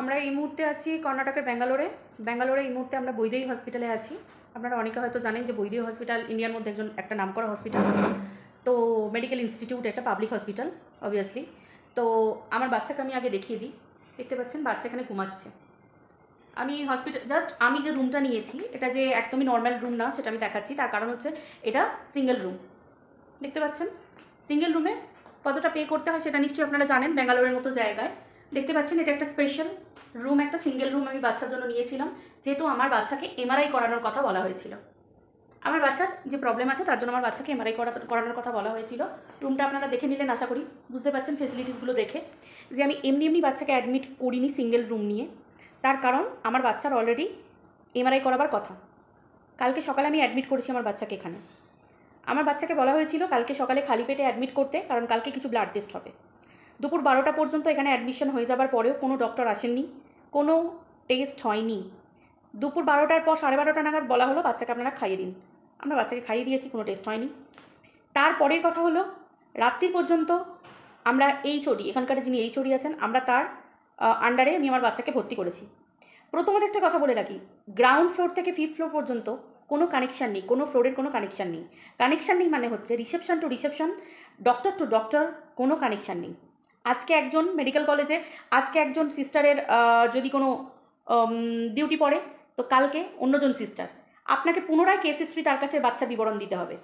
আমরা এই মুহূর্তে আছি কর্ণাটকের ব্যাঙ্গালোরে ব্যাঙ্গালোরে এই মুহূর্তে আমরা বৈদেহী হসপিটালে আছি আপনারা অনেকে হয়তো জানেন যে বৈদেহী হসপিটাল ইন্ডিয়ার মধ্যে একজন একটা নাম করা হসপিটাল তো মেডিকেল ইনস্টিটিউট একটা পাবলিক হসপিটাল অবভিয়াসলি তো আমার বাচ্চাকে আমি আগে দেখিয়ে দিই দেখতে পাচ্ছেন বাচ্চা এখানে ঘুমাচ্ছে আমি হসপিটাল জাস্ট আমি যে রুমটা নিয়েছি এটা যে একদমই নর্মাল রুম না সেটা আমি দেখাচ্ছি তার কারণ হচ্ছে এটা সিঙ্গেল রুম দেখতে পাচ্ছেন সিঙ্গেল রুমে কতটা পে করতে হয় সেটা নিশ্চয়ই আপনারা জানেন ব্যাঙ্গালোরের মতো জায়গায় দেখতে পাচ্ছেন এটা একটা স্পেশাল রুম একটা সিঙ্গেল রুম আমি বাচ্চার জন্য নিয়েছিলাম যেহেতু আমার বাচ্চাকে এমআরআই করানোর কথা বলা হয়েছিল আমার বাচ্চার যে প্রবলেম আছে তার জন্য আমার বাচ্চাকে এমআরআই করানোর কথা বলা হয়েছিল রুমটা আপনারা দেখে নিলেন আশা করি বুঝতে পারছেন ফেসিলিটিসগুলো দেখে যে আমি এমনি এমনি বাচ্চাকে অ্যাডমিট করিনি সিঙ্গেল রুম নিয়ে তার কারণ আমার বাচ্চার অলরেডি এমআরআই করাবার কথা কালকে সকালে আমি অ্যাডমিট করেছি আমার বাচ্চাকে এখানে আমার বাচ্চাকে বলা হয়েছিল কালকে সকালে খালি পেটে অ্যাডমিট করতে কারণ কালকে কিছু ব্লাড টেস্ট হবে দুপুর বারোটা পর্যন্ত এখানে অ্যাডমিশন হয়ে যাবার পরেও কোনো ডক্টর আসেননি কোনো টেস্ট হয়নি দুপুর বারোটার পর সাড়ে বারোটা নাগাদ বলা হলো বাচ্চাকে আপনারা খাইয়ে দিন আমরা বাচ্চাকে খাইয়ে দিয়েছি কোনো টেস্ট হয়নি তারপরের কথা হলো রাত্রি পর্যন্ত আমরা এই চড়ি এখানকার যিনি এই চড়ি আছেন আমরা তার আন্ডারে আমি আমার বাচ্চাকে ভর্তি করেছি প্রথমত একটা কথা বলে রাখি গ্রাউন্ড ফ্লোর থেকে ফিফথ ফ্লোর পর্যন্ত কোনো কানেকশান নেই কোনো ফ্লোরের কোনো কানেকশান নেই কানেকশান নেই মানে হচ্ছে reception to reception doctor to doctor কোনো কানেকশান নেই আজকে একজন মেডিকেল কলেজে আজকে একজন সিস্টারের যদি কোনো ডিউটি পড়ে তো কালকে অন্যজন সিস্টার আপনাকে পুনরায় কেস হিস্ট্রি তার কাছে বাচ্চা বিবরণ দিতে হবে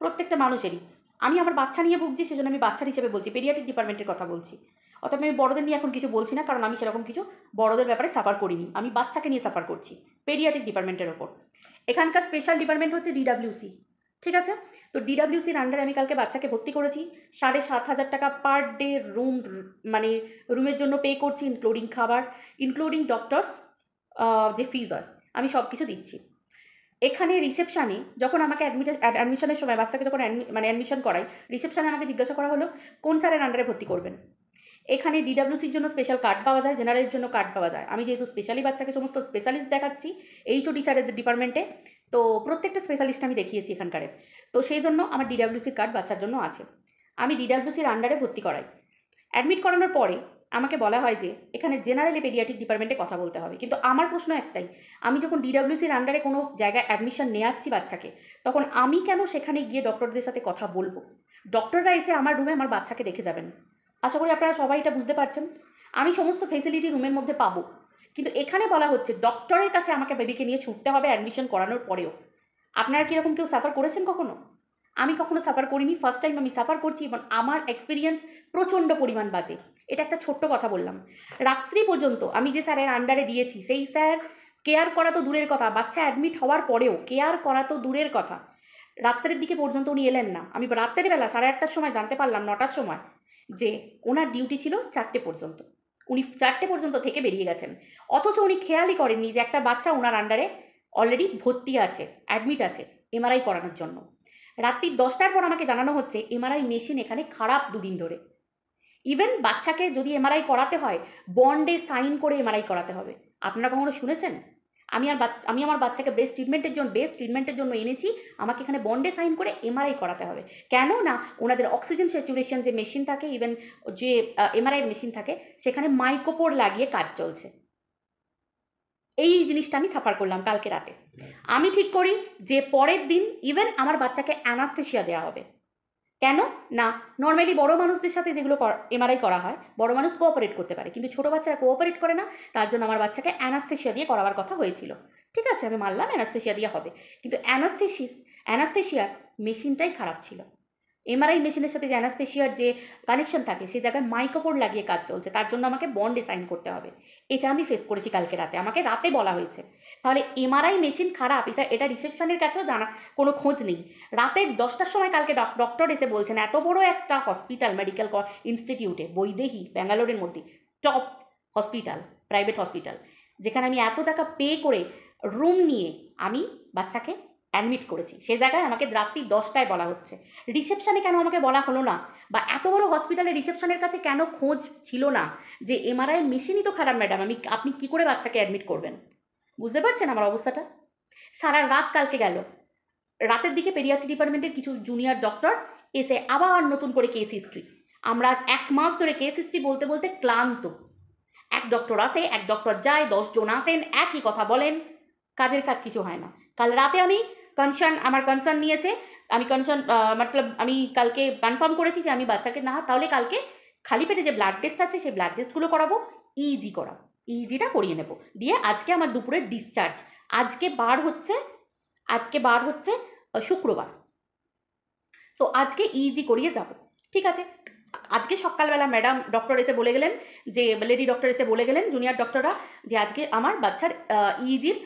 প্রত্যেকটা মানুষেরই আমি আমার বাচ্চা নিয়ে ভুগছি সেজন্য আমি বাচ্চার হিসেবে বলছি পেরিয়াটিক ডিপার্টমেন্টের কথা বলছি অর্থাৎ আমি বড়দের নিয়ে এখন কিছু বলছি না কারণ আমি সেরকম কিছু বড়দের ব্যাপারে সাফার করিনি আমি বাচ্চাকে নিয়ে সাফার করছি পেডিয়াটিক ডিপার্টমেন্টের ওপর এখানকার স্পেশাল ডিপার্টমেন্ট হচ্ছে ডিডাব্লিউসি ঠিক আছে তো ডিডাব্লিউসির আন্ডারে আমি কালকে বাচ্চাকে ভর্তি করেছি সাড়ে সাত হাজার টাকা পার ডে রুম মানে রুমের জন্য পে করছি ইনক্লুডিং খাবার ইনক্লুডিং ডক্টরস যে ফিজ হয় আমি সব কিছু দিচ্ছি এখানে রিসেপশানে যখন আমাকে অ্যাডমিট অ্যাডমিশনের সময় বাচ্চাকে যখন মানে অ্যাডমিশন করাই রিসেপশানে আমাকে জিজ্ঞাসা করা হলো কোন স্যারের আন্ডারে ভর্তি করবেন এখানে ডিডাব্লিউসির জন্য স্পেশাল কার্ড পাওয়া যায় জেনারেলের জন্য কার্ড পাওয়া যায় আমি যেহেতু স্পেশালি বাচ্চাকে সমস্ত স্পেশালিস্ট দেখাচ্ছি এইচও টিচারের ডিপার্টমেন্টে তো প্রত্যেকটা স্পেশালিস্ট আমি দেখিয়েছি এখানকারের তো সেই জন্য আমার ডিডাব্লিউসির কার্ড বাচ্চার জন্য আছে আমি ডিডাব্লিউসির আন্ডারে ভর্তি করাই অ্যাডমিট করানোর পরে আমাকে বলা হয় যে এখানে জেনারেলি পেডিয়াটিক ডিপার্টমেন্টে কথা বলতে হবে কিন্তু আমার প্রশ্ন একটাই আমি যখন ডিডাব্লিউসির আন্ডারে কোনো জায়গায় অ্যাডমিশন নেওয়াচ্ছি বাচ্চাকে তখন আমি কেন সেখানে গিয়ে ডক্টরদের সাথে কথা বলবো ডক্টররা এসে আমার রুমে আমার বাচ্চাকে দেখে যাবেন আশা করি আপনারা সবাই এটা বুঝতে পারছেন আমি সমস্ত ফেসিলিটি রুমের মধ্যে পাবো কিন্তু এখানে বলা হচ্ছে ডক্টরের কাছে আমাকে বেবিকে নিয়ে ছুটতে হবে অ্যাডমিশন করানোর পরেও আপনারা কীরকম কেউ সাফার করেছেন কখনো আমি কখনো সাফার করিনি ফার্স্ট টাইম আমি সাফার করছি এবং আমার এক্সপিরিয়েন্স প্রচণ্ড পরিমাণ বাজে এটা একটা ছোট্ট কথা বললাম রাত্রি পর্যন্ত আমি যে স্যারের আন্ডারে দিয়েছি সেই স্যার কেয়ার করা তো দূরের কথা বাচ্চা অ্যাডমিট হওয়ার পরেও কেয়ার করা তো দূরের কথা রাত্রের দিকে পর্যন্ত উনি এলেন না আমি রাত্রের বেলা সাড়ে আটটার সময় জানতে পারলাম নটার সময় যে ওনার ডিউটি ছিল চারটে পর্যন্ত উনি চারটে পর্যন্ত থেকে বেরিয়ে গেছেন অথচ উনি খেয়ালই করেননি যে একটা বাচ্চা ওনার আন্ডারে অলরেডি ভর্তি আছে অ্যাডমিট আছে এমআরআই করানোর জন্য রাত্রির দশটার পর আমাকে জানানো হচ্ছে এমআরআই মেশিন এখানে খারাপ দুদিন ধরে ইভেন বাচ্চাকে যদি এমআরআই করাতে হয় বন্ডে সাইন করে এমআরআই করাতে হবে আপনারা কখনো শুনেছেন আমি আর বাচ্চা আমি আমার বাচ্চাকে ব্রেস্ট ট্রিটমেন্টের জন্য বেস্ট ট্রিটমেন্টের জন্য এনেছি আমাকে এখানে বন্ডে সাইন করে এমআরআই করাতে হবে কেন না ওনাদের অক্সিজেন স্যাচুরেশন যে মেশিন থাকে ইভেন যে এমআরআইয়ের মেশিন থাকে সেখানে মাইকোপোর লাগিয়ে কাজ চলছে এই জিনিসটা আমি সাফার করলাম কালকে রাতে আমি ঠিক করি যে পরের দিন ইভেন আমার বাচ্চাকে অ্যানাস্থেশিয়া দেওয়া হবে কেন না নর্মালি বড় মানুষদের সাথে যেগুলো এমআরআই করা হয় বড় মানুষ কোঅপারেট করতে পারে কিন্তু ছোটো বাচ্চারা কোঅপারেট করে না তার জন্য আমার বাচ্চাকে অ্যানাস্থেশিয়া দিয়ে করাবার কথা হয়েছিল ঠিক আছে আমি মানলাম অ্যানাস্থেশিয়া দিয়ে হবে কিন্তু অ্যানাস্থেশিস অ্যানাস্থেশিয়ার মেশিনটাই খারাপ ছিল এমআরআই মেশিনের সাথে অ্যানাস্থেশিয়ার যে কানেকশন থাকে সেই জায়গায় মাইকোপোর্ড লাগিয়ে কাজ চলছে তার জন্য আমাকে বন্ডে সাইন করতে হবে এটা আমি ফেস করেছি কালকে রাতে আমাকে রাতে বলা হয়েছে তাহলে এমআরআই মেশিন খারাপ এসে এটা রিসেপশনের কাছেও জানা কোনো খোঁজ নেই রাতের দশটার সময় কালকে ডক্টর এসে বলছেন এত বড় একটা হসপিটাল মেডিকেল ইনস্টিটিউটে বৈদেহী ব্যাঙ্গালোরের মধ্যে টপ হসপিটাল প্রাইভেট হসপিটাল যেখানে আমি এত টাকা পে করে রুম নিয়ে আমি বাচ্চাকে অ্যাডমিট করেছি সে জায়গায় আমাকে রাত্রি দশটায় বলা হচ্ছে রিসেপশানে কেন আমাকে বলা হলো না বা এত বড় হসপিটালে রিসেপশনের কাছে কেন খোঁজ ছিল না যে এমআরআই মেশিনই তো খারাপ ম্যাডাম আমি আপনি কি করে বাচ্চাকে অ্যাডমিট করবেন বুঝতে পারছেন আমার অবস্থাটা সারা রাত কালকে গেল রাতের দিকে পেরিয়াট্রি ডিপার্টমেন্টের কিছু জুনিয়র ডক্টর এসে আবার নতুন করে কেস হিস্ট্রি আমরা আজ এক মাস ধরে কেস হিস্ট্রি বলতে বলতে ক্লান্ত এক ডক্টর আসে এক ডক্টর যায় দশজন আসেন একই কথা বলেন কাজের কাজ কিছু হয় না কাল রাতে আমি কনসার্ন আমার কনসার্ন নিয়েছে আমি কনসার্ন মতলব আমি কালকে কনফার্ম করেছি যে আমি বাচ্চাকে না তাহলে কালকে খালি পেটে যে ব্লাড টেস্ট আছে সেই ব্লাড টেস্টগুলো করাবো ইজি করাবো ইজিটা করিয়ে নেব দিয়ে আজকে আমার দুপুরের ডিসচার্জ আজকে বার হচ্ছে আজকে বার হচ্ছে শুক্রবার তো আজকে ইজি করিয়ে যাব ঠিক আছে আজকে সকালবেলা ম্যাডাম ডক্টর এসে বলে গেলেন যে লেডি ডক্টর এসে বলে গেলেন জুনিয়র ডক্টররা যে আজকে আমার বাচ্চার ইজির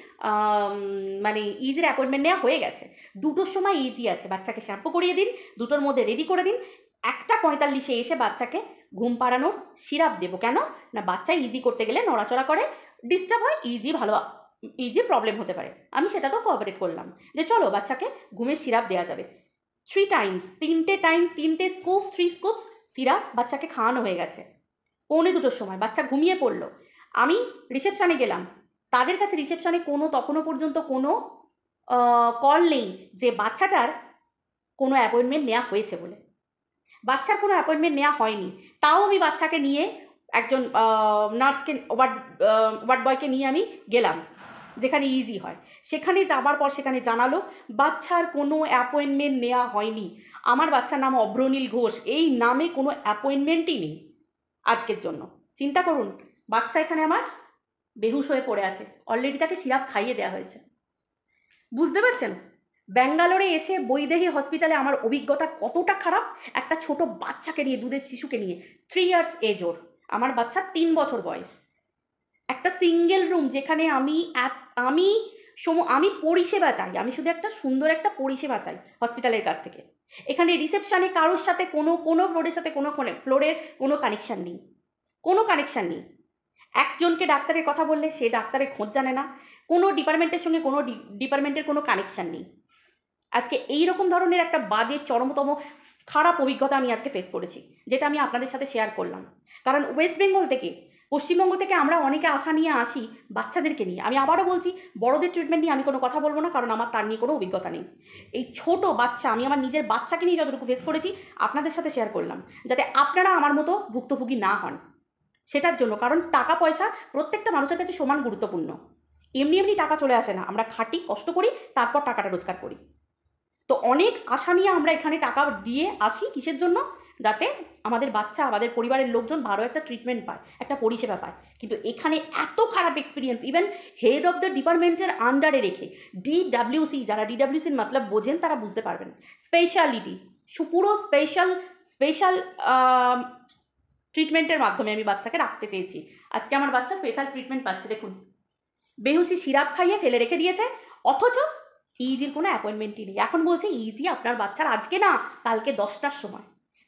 মানে ইজির অ্যাপয়েন্টমেন্ট নেওয়া হয়ে গেছে দুটোর সময় ইজি আছে বাচ্চাকে শ্যাম্পু করিয়ে দিন দুটোর মধ্যে রেডি করে দিন একটা পঁয়তাল্লিশে এসে বাচ্চাকে ঘুম পাড়ানোর সিরাপ দেবো কেন না বাচ্চা ইজি করতে গেলে নড়াচড়া করে ডিস্টার্ব হয় ইজি ভালো ইজি প্রবলেম হতে পারে আমি সেটা তো কোঅপারেট করলাম যে চলো বাচ্চাকে ঘুমের সিরাপ দেওয়া যাবে থ্রি টাইমস তিনটে টাইম তিনটে স্কুপ থ্রি স্কুপস সিরাপ বাচ্চাকে খাওয়ানো হয়ে গেছে পৌনে দুটোর সময় বাচ্চা ঘুমিয়ে পড়লো আমি রিসেপশানে গেলাম তাদের কাছে রিসেপশানে কোনো তখনও পর্যন্ত কোনো কল নেই যে বাচ্চাটার কোনো অ্যাপয়েন্টমেন্ট নেওয়া হয়েছে বলে বাচ্চার কোনো অ্যাপয়েন্টমেন্ট নেওয়া হয়নি তাও আমি বাচ্চাকে নিয়ে একজন নার্সকে ওয়ার্ড ওয়ার্ড বয়কে নিয়ে আমি গেলাম যেখানে ইজি হয় সেখানে যাবার পর সেখানে জানালো বাচ্চার কোনো অ্যাপয়েন্টমেন্ট নেওয়া হয়নি আমার বাচ্চার নাম অভ্রনীল ঘোষ এই নামে কোনো অ্যাপয়েন্টমেন্টই নেই আজকের জন্য চিন্তা করুন বাচ্চা এখানে আমার বেহুশ হয়ে পড়ে আছে অলরেডি তাকে সিরাপ খাইয়ে দেওয়া হয়েছে বুঝতে পারছেন ব্যাঙ্গালোরে এসে বৈদেহী হসপিটালে আমার অভিজ্ঞতা কতটা খারাপ একটা ছোট বাচ্চাকে নিয়ে দুধের শিশুকে নিয়ে থ্রি ইয়ার্স এজ ওর আমার বাচ্চা তিন বছর বয়স একটা সিঙ্গেল রুম যেখানে আমি আমি সম আমি পরিষেবা চাই আমি শুধু একটা সুন্দর একটা পরিষেবা চাই হসপিটালের কাছ থেকে এখানে রিসেপশানে কারোর সাথে কোনো কোনো ফ্লোরের সাথে কোনো ফ্লোরের কোনো কানেকশান নেই কোনো কানেকশান নেই একজনকে ডাক্তারের কথা বললে সে ডাক্তারের খোঁজ জানে না কোনো ডিপার্টমেন্টের সঙ্গে কোনো ডিপার্টমেন্টের কোনো কানেকশান নেই আজকে এই রকম ধরনের একটা বাজে চরমতম খারাপ অভিজ্ঞতা আমি আজকে ফেস করেছি যেটা আমি আপনাদের সাথে শেয়ার করলাম কারণ ওয়েস্ট বেঙ্গল থেকে পশ্চিমবঙ্গ থেকে আমরা অনেকে আশা নিয়ে আসি বাচ্চাদেরকে নিয়ে আমি আবারও বলছি বড়দের ট্রিটমেন্ট নিয়ে আমি কোনো কথা বলবো না কারণ আমার তার নিয়ে কোনো অভিজ্ঞতা নেই এই ছোট বাচ্চা আমি আমার নিজের বাচ্চাকে নিয়ে যতটুকু ফেস করেছি আপনাদের সাথে শেয়ার করলাম যাতে আপনারা আমার মতো ভুক্তভোগী না হন সেটার জন্য কারণ টাকা পয়সা প্রত্যেকটা মানুষের কাছে সমান গুরুত্বপূর্ণ এমনি এমনি টাকা চলে আসে না আমরা খাটি কষ্ট করি তারপর টাকাটা রোজগার করি তো অনেক আশা নিয়ে আমরা এখানে টাকা দিয়ে আসি কিসের জন্য যাতে আমাদের বাচ্চা আমাদের পরিবারের লোকজন ভালো একটা ট্রিটমেন্ট পায় একটা পরিষেবা পায় কিন্তু এখানে এত খারাপ experience even head of the ডিপার্টমেন্টের আন্ডারে রেখে ডিডাব্লিউসি যারা ডিডাব্লিউসির মতলব বোঝেন তারা বুঝতে পারবেন স্পেশালিটি পুরো স্পেশাল স্পেশাল ট্রিটমেন্টের মাধ্যমে আমি বাচ্চাকে রাখতে চেয়েছি আজকে আমার বাচ্চা স্পেশাল ট্রিটমেন্ট পাচ্ছে দেখুন বেহুসি সিরাপ খাইয়ে ফেলে রেখে দিয়েছে অথচ ইজির কোনো অ্যাপয়েন্টমেন্টই নেই এখন বলছে ইজি আপনার বাচ্চার আজকে না কালকে দশটার সময়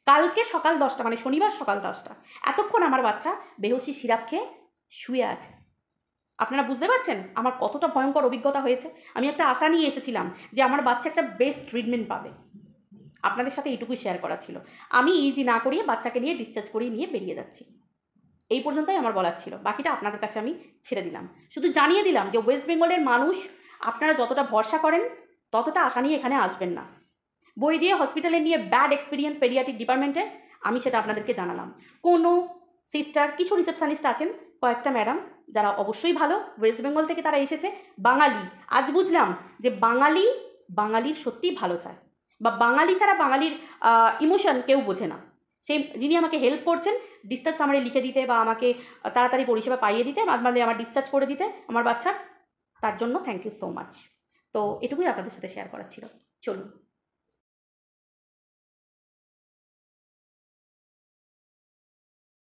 কালকে সকাল দশটা মানে শনিবার সকাল দশটা এতক্ষণ আমার বাচ্চা বেহসি সিরাপ খেয়ে শুয়ে আছে আপনারা বুঝতে পারছেন আমার কতটা ভয়ঙ্কর অভিজ্ঞতা হয়েছে আমি একটা আশা নিয়ে এসেছিলাম যে আমার বাচ্চা একটা বেস্ট ট্রিটমেন্ট পাবে আপনাদের সাথে এইটুকুই শেয়ার করা ছিল আমি ইজি না করিয়ে বাচ্চাকে নিয়ে ডিসচার্জ করিয়ে নিয়ে বেরিয়ে যাচ্ছি এই পর্যন্তই আমার বলার ছিল বাকিটা আপনাদের কাছে আমি ছেড়ে দিলাম শুধু জানিয়ে দিলাম যে ওয়েস্ট বেঙ্গলের মানুষ আপনারা যতটা ভরসা করেন ততটা আশা নিয়ে এখানে আসবেন না বই দিয়ে হসপিটালে নিয়ে ব্যাড এক্সপিরিয়েন্স পেডিয়াটিক ডিপার্টমেন্টে আমি সেটা আপনাদেরকে জানালাম কোনো সিস্টার কিছু রিসেপশনিস্ট আছেন কয়েকটা ম্যাডাম যারা অবশ্যই ভালো ওয়েস্ট বেঙ্গল থেকে তারা এসেছে বাঙালি আজ বুঝলাম যে বাঙালি বাঙালির সত্যিই ভালো চায় বা বাঙালি ছাড়া বাঙালির ইমোশন কেউ বোঝে না সেই যিনি আমাকে হেল্প করছেন ডিসচার্জ আমারে লিখে দিতে বা আমাকে তাড়াতাড়ি পরিষেবা পাইয়ে দিতে মানে আমার ডিসচার্জ করে দিতে আমার বাচ্চার তার জন্য থ্যাংক ইউ সো মাচ তো এটুকুই আপনাদের সাথে শেয়ার করার ছিল চলুন